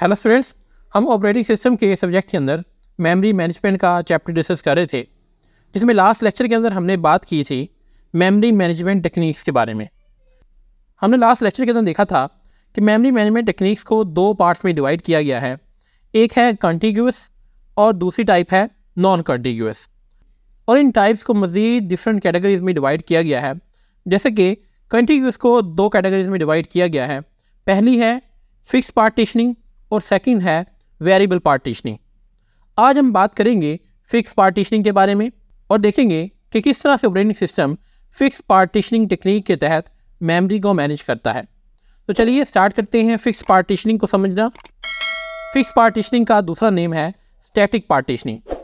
hello students हम operating system के subject के अंदर मेमोरी मैनेजमेंट का चैप्टर डिस्कस कर रहे थे जिसमें लास्ट लेक्चर के अंदर हमने बात की थी मेमोरी मैनेजमेंट टेक्निक्स के बारे में हमने लास्ट लेक्चर के अंदर देखा था कि मेमोरी मैनेजमेंट टेक्निक्स को दो पार्ट्स में डिवाइड किया गया है एक है कंटिग्यूस और दूसरी टाइप है नॉन कंटिग्यूस और इन टाइप्स को मज़ीद डिफरेंट कैटेगरीज में डिवाइड किया गया है जैसे कि कंटिग्यूस को दो कैटेगरीज में डिवाइड किया गया है पहली है फिक्स पार्टिशनिंग और सेकंड है वेरिएबल पार्टीशनिंग आज हम बात करेंगे फिक्स पार्टीशनिंग के बारे में और देखेंगे कि किस तरह से operating system fix partitioning technique के तहत मेमोरी को मैनेज करता है तो चलिए स्टार्ट करते हैं फिक्स पार्टीशनिंग को समझना फिक्स पार्टीशनिंग का दूसरा नेम है स्टैटिक पार्टीशनिंग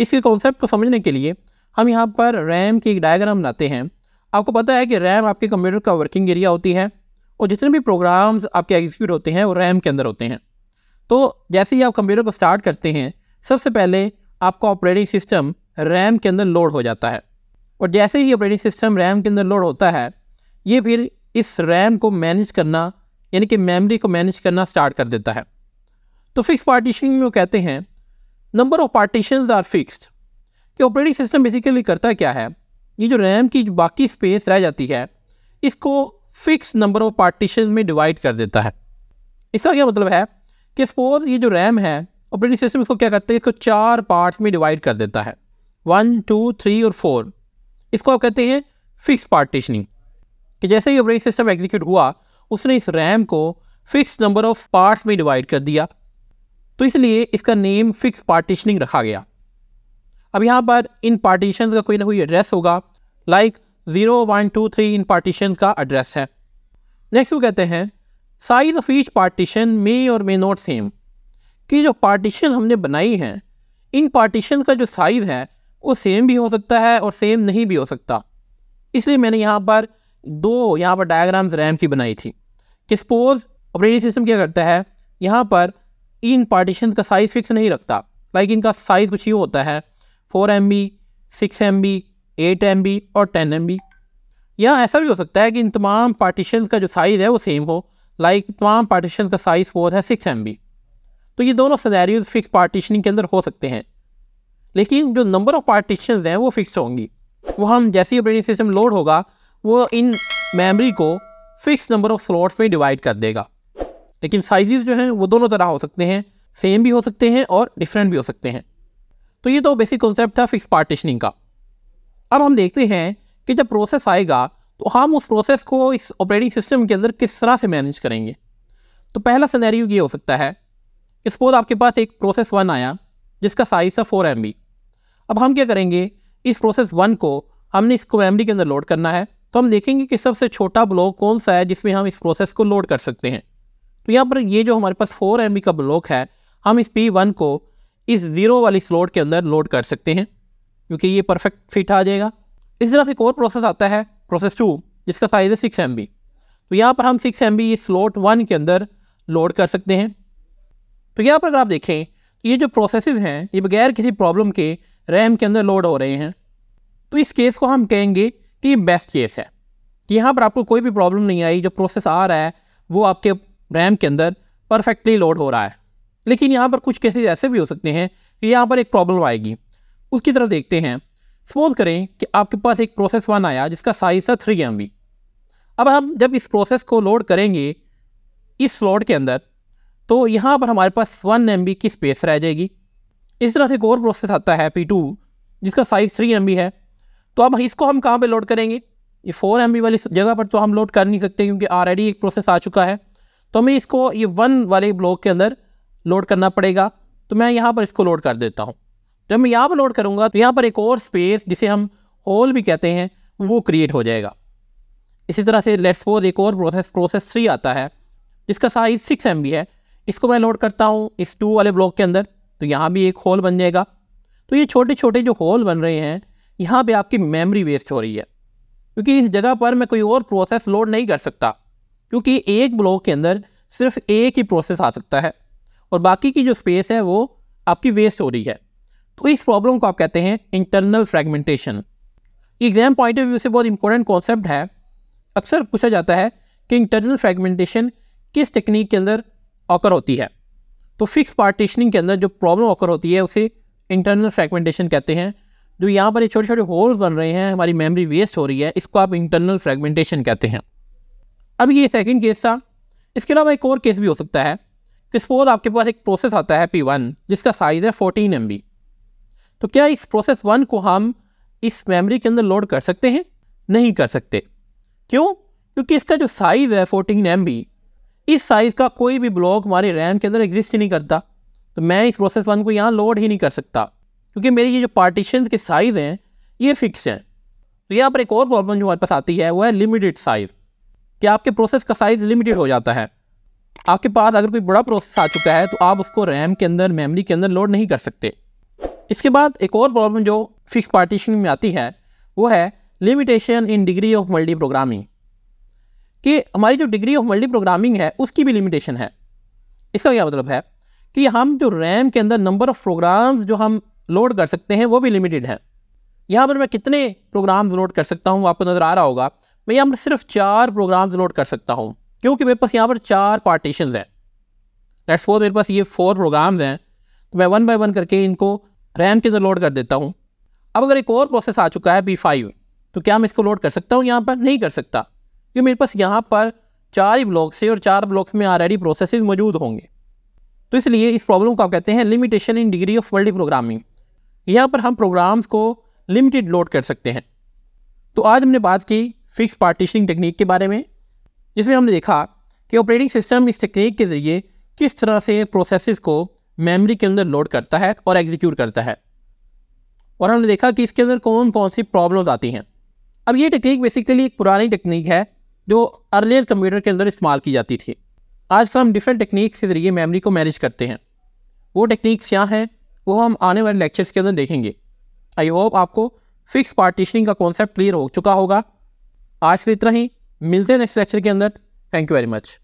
इसके कॉन्सेप्ट को समझने के लिए हम यहाँ पर रैम की एक डायग्राम बनाते हैं आपको पता है कि रैम आपके कंप्यूटर का वर्किंग एरिया होती है और जितने भी प्रोग्राम्स आपके एग्जीक्यूट होते हैं वो रैम के अंदर होते हैं तो जैसे ही आप कंप्यूटर को स्टार्ट करते हैं सबसे पहले आपका ऑपरेटिंग सिस्टम रैम के अंदर लोड हो जाता है और जैसे ही ऑपरेटिंग सिस्टम रैम के अंदर लोड होता है ये फिर इस रैम को मैनेज करना यानी कि मेमोरी को मैनेज करना स्टार्ट कर देता है तो फिक्स पार्टीशनिंग में वो कहते हैं number of partition are fixed कि ऑपरेटिंग सिस्टम बेसिकली करता क्या है ये जो रैम की जो बाकी स्पेस रह जाती है इसको फिक्स नंबर ऑफ पार्टीशन में डिवाइड कर देता है इसका क्या मतलब है कि सपोज ये जो रैम है ऑपरेटिंग सिस्टम इसको क्या करता है इसको चार पार्ट्स में डिवाइड कर देता है वन टू थ्री और फोर इसको आप कहते हैं फिक्स पार्टीशनिंग कि जैसे ही ऑपरेटिंग सिस्टम एग्जीक्यूट हुआ उसने इस रैम को फिक्स नंबर ऑफ पार्ट्स में डिवाइड कर दिया तो इसलिए इसका नेम फिक्स पार्टीशनिंग रखा गया अब यहाँ पर इन पार्टीशन का कोई ना कोई एड्रेस होगा like zero one two three इन पार्टीशन का एड्रेस है नेक्स्ट वो कहते हैं size of each partition may और मे नॉट सेम कि जो पार्टीशन हमने बनाई हैं इन पार्टीशन का जो साइज़ है वो सेम भी हो सकता है और सेम नहीं भी हो सकता इसलिए मैंने यहाँ पर दो यहाँ पर डायग्राम्स रैम की बनाई थी कि सपोज ऑपरेटिंग सिस्टम क्या करता है यहाँ पर इन पार्टीशन का साइज़ फिक्स नहीं रखता लाइक इनका साइज़ कुछ ही होता है four M B six M B eight M B और टेन एम बी या ऐसा भी हो सकता है कि इन तमाम पार्टीशन का जो साइज़ है वो सेम हो लाइक तमाम पार्टीशन का साइज़ फोर है सिक्स एम तो ये दोनों सदैरियोज फिक्स पार्टीशनिंग के अंदर हो सकते हैं लेकिन जो नंबर ऑफ पार्टीशन हैं वो फिक्स होंगी वो हम जैसे ही ऑपरेटिंग सिस्टम लोड होगा वो इन मेमोरी को फिक्स नंबर ऑफ स्लॉट्स में डिवाइड कर देगा लेकिन साइजेस जो हैं वो दोनों तरह हो सकते हैं सेम भी हो सकते हैं और डिफरेंट भी हो सकते हैं तो ये तो बेसिक कॉन्सेप्ट था फिक्स पार्टीशनिंग का अब हम देखते हैं कि जब प्रोसेस आएगा तो हाँ, हम उस प्रोसेस को इस ऑपरेटिंग सिस्टम के अंदर किस तरह से मैनेज करेंगे तो पहला सिनेरियो ये हो सकता है कि सपोज आपके पास एक प्रोसेस वन आया जिसका साइज़ था फोर एम अब हम क्या करेंगे इस प्रोसेस वन को हमने इसको मेमरी के अंदर लोड करना है तो हम देखेंगे कि सबसे छोटा ब्लॉक कौन सा है जिसमें हम इस प्रोसेस को लोड कर सकते हैं तो यहाँ पर ये जो हमारे पास फोर एम का ब्लॉक है हम इस पी वन को इस ज़ीरो वाली स्लॉट के अंदर लोड कर सकते हैं क्योंकि ये परफेक्ट फिट आ जाएगा इस तरह से एक और प्रोसेस आता है प्रोसेस टू जिसका साइज़ है सिक्स एम तो यहाँ पर हम six M B slot one के अंदर लोड कर सकते हैं तो यहाँ पर अगर आप देखें तो ये जो प्रोसेस हैं ये बगैर किसी प्रॉब्लम के रैम के अंदर लोड हो रहे हैं तो इस केस को हम कहेंगे कि ये बेस्ट केस है कि यहाँ पर आपको कोई भी प्रॉब्लम नहीं आई जो प्रोसेस आ रहा है वो आपके रैम के अंदर परफेक्टली लोड हो रहा है लेकिन यहाँ पर कुछ केसेस ऐसे भी हो सकते हैं कि यहाँ पर एक प्रॉब्लम आएगी उसकी तरफ देखते हैं सपोज करें कि आपके पास एक प्रोसेस वन आया जिसका साइज़ था थ्री एम अब हम जब इस प्रोसेस को लोड करेंगे इस स्लॉट के अंदर तो यहाँ पर हमारे पास वन एम की स्पेस रह जाएगी इस तरह से एक और प्रोसेस आता है पी टू जिसका साइज़ थ्री एम है तो अब इसको हम कहाँ पे लोड करेंगे ये फोर एम वाली जगह पर तो हम लोड कर नहीं सकते क्योंकि ऑलरेडी एक प्रोसेस आ चुका है तो हमें इसको ये वन वाले ब्लॉक के अंदर लोड करना पड़ेगा तो मैं यहाँ पर इसको लोड कर देता हूँ जब मैं यहाँ पर लोड करूँगा तो यहाँ पर एक और स्पेस जिसे हम होल भी कहते हैं वो क्रिएट हो जाएगा इसी तरह से लेट्स सपोज एक और प्रोसेस प्रोसेस थ्री आता है जिसका साइज़ सिक्स एम है इसको मैं लोड करता हूँ इस टू वाले ब्लॉक के अंदर तो यहाँ भी एक होल बन जाएगा तो ये छोटे छोटे जो होल बन रहे हैं यहाँ पर आपकी मेमरी वेस्ट हो रही है क्योंकि इस जगह पर मैं कोई और प्रोसेस लोड नहीं कर सकता क्योंकि एक ब्लॉक के अंदर सिर्फ एक ही प्रोसेस आ सकता है और बाकी की जो स्पेस है वो आपकी वेस्ट हो रही है तो इस प्रॉब्लम को आप कहते हैं internal fragmentation exam point of view से बहुत इंपॉर्टेंट कॉन्सेप्ट है अक्सर पूछा जाता है कि इंटरनल फ्रेगमेंटेशन किस टेक्निक के अंदर ऑकर होती है तो फिक्स पार्टीशनिंग के अंदर जो प्रॉब्लम ऑकर होती है उसे इंटरनल फ्रेगमेंटेशन कहते हैं जो यहाँ पर छोटे छोटे होल्स बन रहे हैं हमारी मेमोरी वेस्ट हो रही है इसको आप इंटरनल फ्रेगमेंटेशन कहते हैं अब ये सेकेंड केस था इसके अलावा एक और केस भी हो सकता है कि सपोज आपके पास एक प्रोसेस आता है पी वन जिसका साइज़ है फोर्टीन एम बी तो क्या इस प्रोसेस वन को हम इस मेमोरी के अंदर लोड कर सकते हैं नहीं कर सकते क्यों क्योंकि इसका जो साइज़ है फोर्टीन एम इस साइज़ का कोई भी ब्लॉक हमारे रैम के अंदर एग्जिस्ट ही नहीं करता तो मैं इस प्रोसेस वन को यहाँ लोड ही नहीं कर सकता क्योंकि मेरी ये जो पार्टीशन के साइज़ हैं ये फिक्स हैं तो यहाँ पर एक और प्रॉब्लम जो हमारे पास आती है वो है लिमिटेड साइज़ कि आपके प्रोसेस का साइज़ लिमिटेड हो जाता है आपके पास अगर कोई बड़ा प्रोसेस आ चुका है तो आप उसको रैम के अंदर मेमोरी के अंदर लोड नहीं कर सकते इसके बाद एक और प्रॉब्लम जो फिक्स पार्टीशन में आती है वो है limitation in degree of multiprogramming कि हमारी जो डिग्री ऑफ मल्टी प्रोग्रामिंग है उसकी भी लिमिटेशन है इसका क्या मतलब है कि हम जो रैम के अंदर नंबर ऑफ़ प्रोग्राम्स जो हम लोड कर सकते हैं वो भी लिमिटेड है यहाँ पर मैं कितने प्रोग्राम लोड कर सकता हूँ आपको नज़र आ रहा होगा मैं यहाँ पर सिर्फ चार प्रोग्राम लोड कर सकता हूँ क्योंकि मेरे पास यहाँ पर चार पार्टीशन हैं लेट्स सपोज मेरे पास ये फोर प्रोग्राम्स हैं तो मैं वन बाय वन करके इनको रैम के अंदर लोड कर देता हूँ अब अगर एक और प्रोसेस आ चुका है बी फाइव तो क्या मैं इसको लोड कर सकता हूँ यहाँ पर नहीं कर सकता क्योंकि मेरे पास यहाँ पर चार ही ब्लॉक्स है और चार ब्लॉक्स में ऑलरेडी प्रोसेसेस मौजूद होंगे तो इसलिए इस प्रॉब्लम को आप कहते हैं limitation in degree of multiprogramming यहाँ पर हम प्रोग्राम्स को लिमिटेड लोड कर सकते हैं तो आज हमने बात की फिक्स पार्टीशनिंग टेक्निक के बारे में जिसमें हमने देखा कि ऑपरेटिंग सिस्टम इस टेक्निक के ज़रिए किस तरह से प्रोसेस को मेमोरी के अंदर लोड करता है और एग्जीक्यूट करता है और हमने देखा कि इसके अंदर कौन कौन सी प्रॉब्लम्स आती हैं अब ये टेक्निक बेसिकली एक पुरानी टेक्निक है जो अर्लियर कंप्यूटर के अंदर इस्तेमाल की जाती थी आजकल हम डिफरेंट टेक्निक्स के ज़रिए मेमोरी को मैनेज करते हैं वो टेक्निक्स क्या हैं वो हम आने वाले लेक्चर्स के अंदर देखेंगे आई होप आपको फिक्स पार्टीशनिंग का कॉन्सेप्ट क्लियर हो चुका होगा आज के इतना ही मिलते हैं नेक्स्ट लेक्चर के अंदर थैंक यू वेरी मच